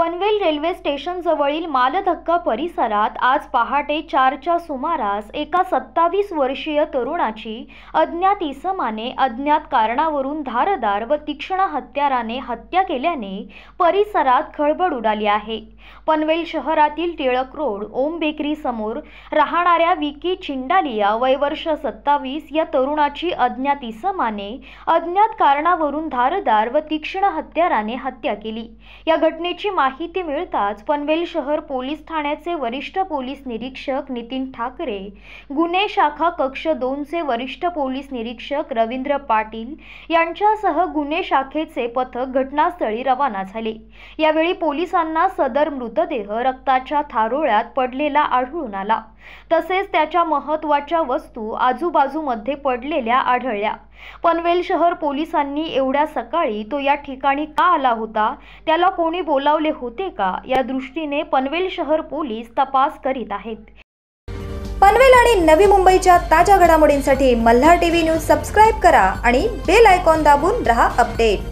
Panvel railway स्टेशनजवळील मालधक्का परिसरात आज पहाटे चारच्या सुमारास एका सत्तावीस वर्षीय तरुणाची अज्ञात इसमाने अज्ञात कारणावरून धारदार व तीक्ष्ण हत्याराने हत्या केल्याने परिसरात खळबळ उडाली आहे पनवेल शहरातील टिळक रोड ओम बेकरी समोर राहणाऱ्या विकी चिंडालिया वयवर्ष सत्तावीस या तरुणाची अज्ञात इसमाने अज्ञात कारणावरून धारदार व तीक्ष्ण हत्याराने हत्या केली या घटनेची माहिती मिळताच पनवेल शहर पोलीस ठाण्याचे वरिष्ठ पोलीस निरीक्षक नितीन ठाकरे गुन्हे शाखा कक्ष दोनचे वरिष्ठ पोलीस निरीक्षक रवींद्र पाटील यांच्यासह गुन्हे शाखेचे पथक घटनास्थळी रवाना झाले यावेळी पोलिसांना सदर मृतदेह रक्ताच्या थारोळ्यात पडलेला आढळून आला तसेच त्याच्या महत्वाच्या वस्तू आजूबाजूमध्ये पडलेल्या आढळल्या पनवेल शहर पोलिसांनी एवढ्या सकाळी तो या ठिकाणी का आला होता त्याला कोणी बोलावले होते का या दृष्टीने पनवेल शहर पोलीस तपास करीत आहेत पनवेल आणि नवी मुंबईच्या ताज्या घडामोडींसाठी मल्हार टीव्ही न्यूज सबस्क्राईब करा आणि बेल आयकॉन दाबून रहा अपडेट